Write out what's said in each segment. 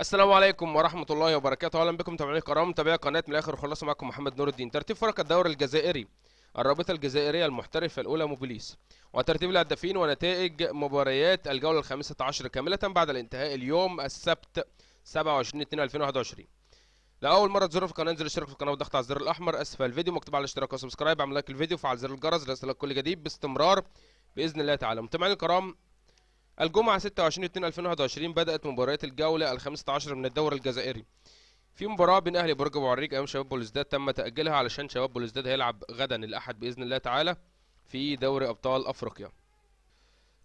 السلام عليكم ورحمة الله وبركاته أهلا بكم متابعين الكرام متابعي قناة من الآخر وخلاص معكم محمد نور الدين ترتيب فرق الدوري الجزائري الرابطة الجزائرية المحترفة الأولى موبيليس وترتيب الهدافين ونتائج مباريات الجولة الخامسة عشر كاملة بعد الانتهاء اليوم السبت 27 2 2021 لأول مرة تزور في القناة انزل اشترك في القناة وضغط على الزر الأحمر أسفل الفيديو مكتوب على الاشتراك وسبسكرايب اعمل لايك الفيديو وفعل زر الجرس ليصلك كل جديد باستمرار بإذن الله تعالى متابعين الكرام الجمعة 26/2/2021 بدأت مباريات الجولة ال 15 من الدوري الجزائري. في مباراة بين أهلي برج أبو عريج أمام شباب بولزداد تم تأجيلها علشان شباب بولزداد هيلعب غدا الأحد بإذن الله تعالى في دوري أبطال أفريقيا.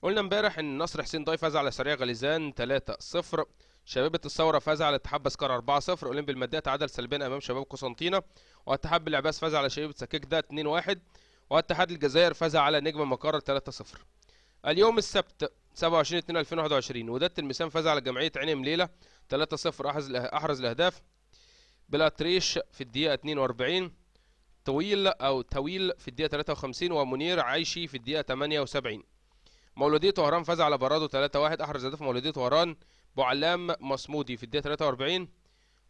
قلنا امبارح إن نصر حسين ضاي فاز على سريع غليزان 3-0 شبيبة الثورة فاز على اتحاد بسكر 4-0 أولمبي المادية تعادل سلبيا أمام شباب قسنطينة واتحاد بالعباس فاز على شبيبة سكيك ده 2-1 واتحاد الجزائر فاز على نجم مقر 3-0 اليوم السبت 27 2 2021 وداد تلمسان فاز على جمعيه عيني مليله 3 0 احرز احرز الاهداف بلاتريش في الدقيقه 42 طويل او طويل في الدقيقه 53 ومنير عايشي في الدقيقه 78 مولودية طهران فاز على برادو 3-1 احرز هدف مولودية طهران بعلام مصمودي في الدقيقه 43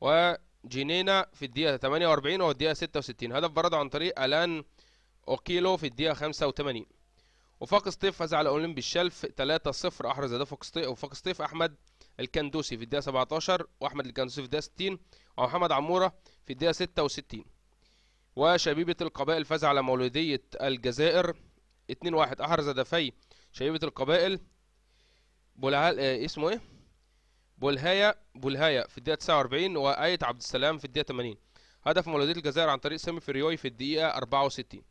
وجنينا في الدقيقه 48 والدقيقه 66 هدف برادو عن طريق الان اوكيلو في الدقيقه 85 وفاق سطيف فاز على اولمبي الشلف 3-0 احرز هدف وفاق سطيف احمد الكندوسي في الدقيقه 17 واحمد الكندوسي في الدقيقه 60 ومحمد عموره في الدقيقه 66 وشبيبه القبائل فاز على مولوديه الجزائر 2-1 احرز هدفي شبيبه القبائل بولعال آه، اسمه ايه بولهايا بولهايا في الدقيقه 49 وايت عبد السلام في الدقيقه 80 هدف مولوديه الجزائر عن طريق سامي فريوي في الدقيقه 64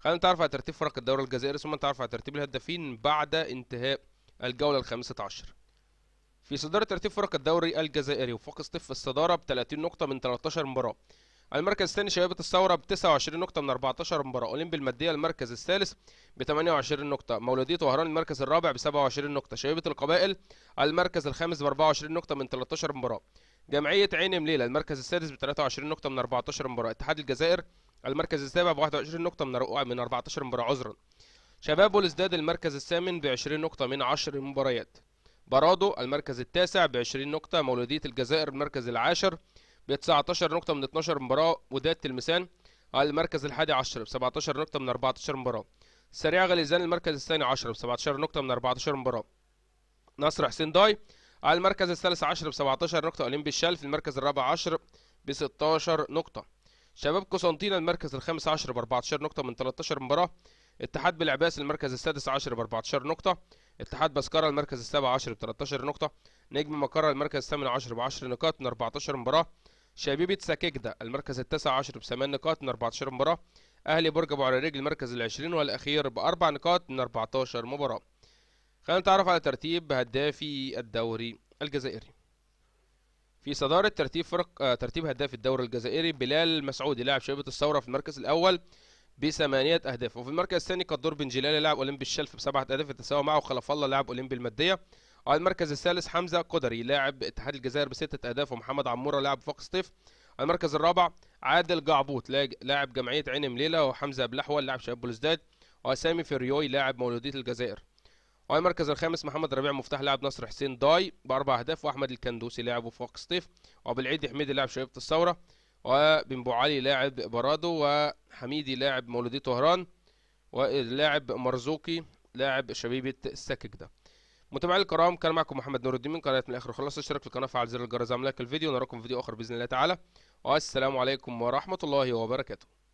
خلينا نتعرف على ترتيب فرق الدوري الجزائري ثم نتعرف على ترتيب الهدافين بعد انتهاء الجولة ال 15 في صدارة ترتيب فرق الدوري الجزائري وفاق سطيف الصدارة ب 30 نقطة من 13 مباراة المركز الثاني شبابة الثورة ب 29 نقطة من 14 مباراة، أولمبي المادية المركز الثالث ب 28 نقطة، مولودية وهران المركز الرابع ب 27 نقطة، شبابة القبائل المركز الخامس ب 24 نقطة من 13 مباراة، جمعية عين مليلة المركز السادس ب 23 نقطة من 14 مباراة، اتحاد الجزائر المركز السابع ب 21 نقطة من من 14 مباراة عذرا شباب بولزداد المركز الثامن ب 20 نقطة من 10 مباريات برادو المركز التاسع ب 20 نقطة مولودية الجزائر المركز العاشر ب 19 نقطة من 12 مباراة وداد تلمسان المركز الحادي عشر ب 17 نقطة من 14 مباراة سريع غليزان المركز الثاني عشر ب 17 نقطة من 14 مباراة نصر حسين داي المركز الثالث عشر ب 17 نقطة أولمبي الشلف المركز الرابع عشر ب 16 نقطة شباب قسنطينة المركز الخامس عشر ب 14 نقطة من 13 مباراة اتحاد بالعباس المركز السادس عشر ب 14 نقطة اتحاد بسكرة المركز السابع عشر ب 13 نقطة نجم مكرة المركز الثامن عشر ب 10 نقاط من 14 مباراة شبيبة ساكيكدا المركز التاسع عشر بثمان نقاط من 14 مباراة أهلي برج أبو على المركز العشرين والأخير بأربع نقاط من 14 مباراة خلينا نتعرف على ترتيب هدافي الدوري الجزائري في صدارة ترتيب فرق آه، ترتيب هداف الدوري الجزائري بلال مسعودي لاعب شبيبة الثورة في المركز الأول بثمانية أهداف وفي المركز الثاني قدور بن جلال لاعب أولمبي الشلف بسبعة أهداف يتساوى معه خلف الله لاعب أولمبي المادية وعلى المركز الثالث حمزة قدري لاعب اتحاد الجزائر بستة أهداف ومحمد عمورة لاعب فوق سطيف على المركز الرابع عادل جعبوط لاعب جمعية عين مليلة وحمزة بلحوة لاعب شباب بلوزداد وسامي فريوي لاعب مولودية الجزائر المركز الخامس محمد ربيع مفتاح لاعب نصر حسين داي باربع اهداف واحمد الكندوسي لاعب وفاق سطيف وبالعيد حميدي لاعب شبيبه الثوره وبنبو علي لاعب برادو وحميدي لاعب مولوديه طهران واللاعب مرزوقي لاعب شبيبه السكك متابعي الكرام كان معكم محمد نور الدين من قناه من الاخر خلاص اشترك في القناه فعل زر الجرس عمل لايك الفيديو نراكم في فيديو اخر باذن الله تعالى والسلام عليكم ورحمه الله وبركاته